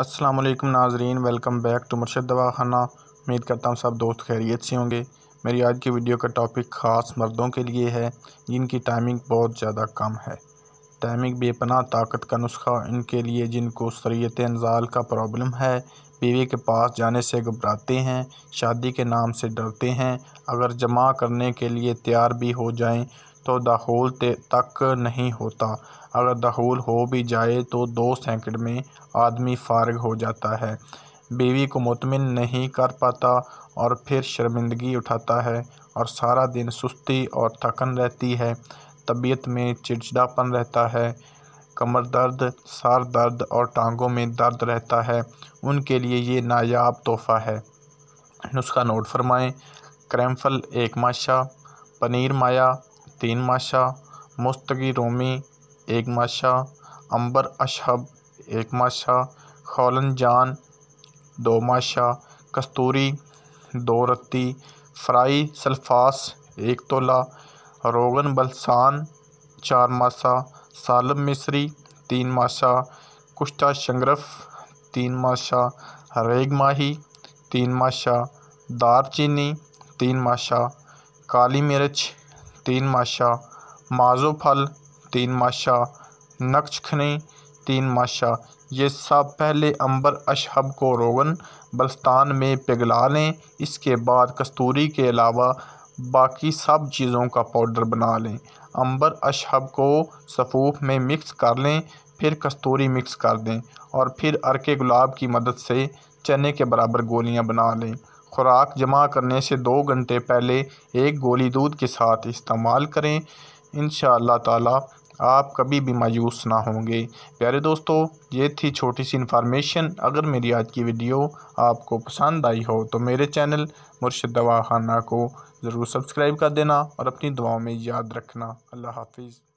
अस्सलाम वालेकुम नाजरीन वेलकम बैक टू मुर्शद दवाखाना उम्मीद करता हूँ सब दोस्त खैरियत से होंगे मेरी आज की वीडियो का टॉपिक ख़ास मर्दों के लिए है जिनकी टाइमिंग बहुत ज़्यादा कम है टाइमिंग बेपना ताकत का नुस्खा इनके लिए जिनको सरीत अनजाल का प्रॉब्लम है बीवी के पास जाने से घबराते हैं शादी के नाम से डरते हैं अगर जमा करने के लिए तैयार भी हो जाएँ तो दाखूल तक नहीं होता अगर दाखूल हो भी जाए तो दो सेकंड में आदमी फारग हो जाता है बीवी को मुतमिन नहीं कर पाता और फिर शर्मिंदगी उठाता है और सारा दिन सुस्ती और थकन रहती है तबीयत में चिड़चिड़ापन रहता है कमर दर्द सार दर्द और टांगों में दर्द रहता है उनके लिए ये नायाब तोहफ़ा है नुस्खा नोट फरमाएं क्रैम्फल एक माशा पनीर माया तीन माशा मुस्तगी रोमी एक माशा अंबर अशहब एक माशा खौलन जान दो माशा कस्तूरी दो रत्ती फ्राई सल्फास एक तोला रोगन बलसान चार मासा सालम मिस्री तीन माशा कुश्ता शंगरफ तीन माशा रेग माही तीन माशा दार चीनी तीन माशा काली मिर्च तीन माशा माजो फल तीन माशा नक्शखनी तीन माशा ये सब पहले अंबर अशहब को रोगन बलस्तान में पिघला लें इसके बाद कस्तूरी के अलावा बाकी सब चीज़ों का पाउडर बना लें अंबर अशहब को सफ़ूफ में मिक्स कर लें फिर कस्तूरी मिक्स कर दें और फिर अरके गुलाब की मदद से चने के बराबर गोलियां बना लें खुराक जमा करने से दो घंटे पहले एक गोली दूध के साथ इस्तेमाल करें इन ताला आप कभी भी मायूस ना होंगे प्यारे दोस्तों ये थी छोटी सी इन्फॉर्मेशन अगर मेरी आज की वीडियो आपको पसंद आई हो तो मेरे चैनल मुर्शद दवा खाना को ज़रूर सब्सक्राइब कर देना और अपनी दुआओं में याद रखना अल्लाह हाफिज़